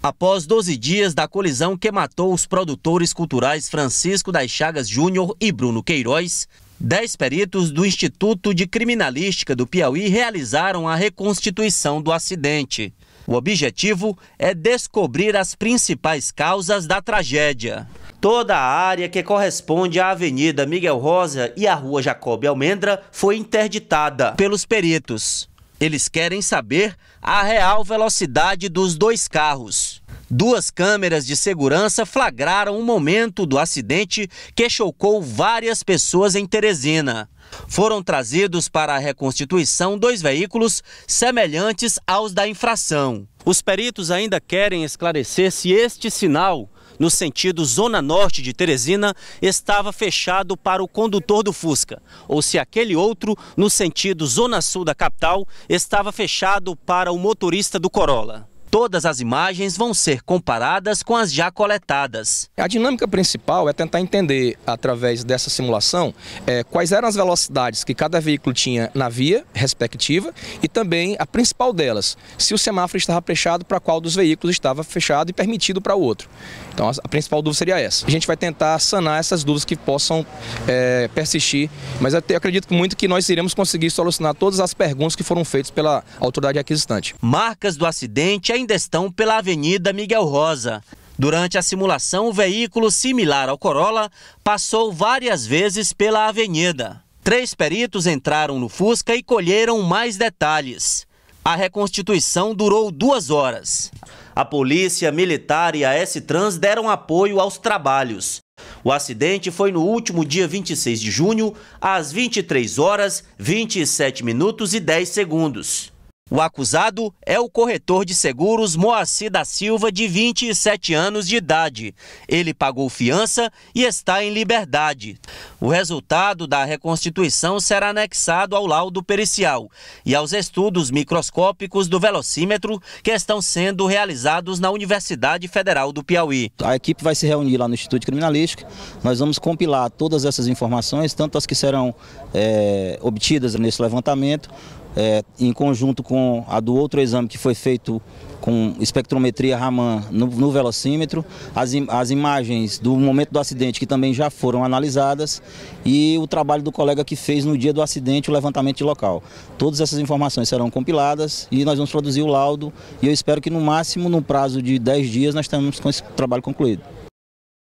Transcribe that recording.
Após 12 dias da colisão que matou os produtores culturais Francisco das Chagas Júnior e Bruno Queiroz, 10 peritos do Instituto de Criminalística do Piauí realizaram a reconstituição do acidente. O objetivo é descobrir as principais causas da tragédia. Toda a área que corresponde à Avenida Miguel Rosa e à Rua Jacob Almendra foi interditada pelos peritos. Eles querem saber a real velocidade dos dois carros. Duas câmeras de segurança flagraram o momento do acidente que chocou várias pessoas em Teresina. Foram trazidos para a reconstituição dois veículos semelhantes aos da infração. Os peritos ainda querem esclarecer se este sinal no sentido Zona Norte de Teresina, estava fechado para o condutor do Fusca, ou se aquele outro, no sentido Zona Sul da capital, estava fechado para o motorista do Corolla. Todas as imagens vão ser comparadas com as já coletadas. A dinâmica principal é tentar entender, através dessa simulação, é, quais eram as velocidades que cada veículo tinha na via respectiva e também a principal delas, se o semáforo estava fechado para qual dos veículos estava fechado e permitido para o outro. Então a principal dúvida seria essa. A gente vai tentar sanar essas dúvidas que possam é, persistir, mas eu, te, eu acredito muito que nós iremos conseguir solucionar todas as perguntas que foram feitas pela autoridade aquisitante. Marcas do acidente, a é ainda estão pela Avenida Miguel Rosa. Durante a simulação, o veículo similar ao Corolla passou várias vezes pela avenida. Três peritos entraram no Fusca e colheram mais detalhes. A reconstituição durou duas horas. A polícia militar e a S-Trans deram apoio aos trabalhos. O acidente foi no último dia 26 de junho, às 23 horas, 27 minutos e 10 segundos. O acusado é o corretor de seguros Moacir da Silva, de 27 anos de idade. Ele pagou fiança e está em liberdade. O resultado da reconstituição será anexado ao laudo pericial e aos estudos microscópicos do velocímetro que estão sendo realizados na Universidade Federal do Piauí. A equipe vai se reunir lá no Instituto Criminalístico. Nós vamos compilar todas essas informações, tanto as que serão é, obtidas nesse levantamento, é, em conjunto com a do outro exame que foi feito com espectrometria Raman no, no velocímetro, as, im as imagens do momento do acidente que também já foram analisadas e o trabalho do colega que fez no dia do acidente o levantamento de local. Todas essas informações serão compiladas e nós vamos produzir o laudo e eu espero que no máximo, no prazo de 10 dias, nós tenhamos com esse trabalho concluído.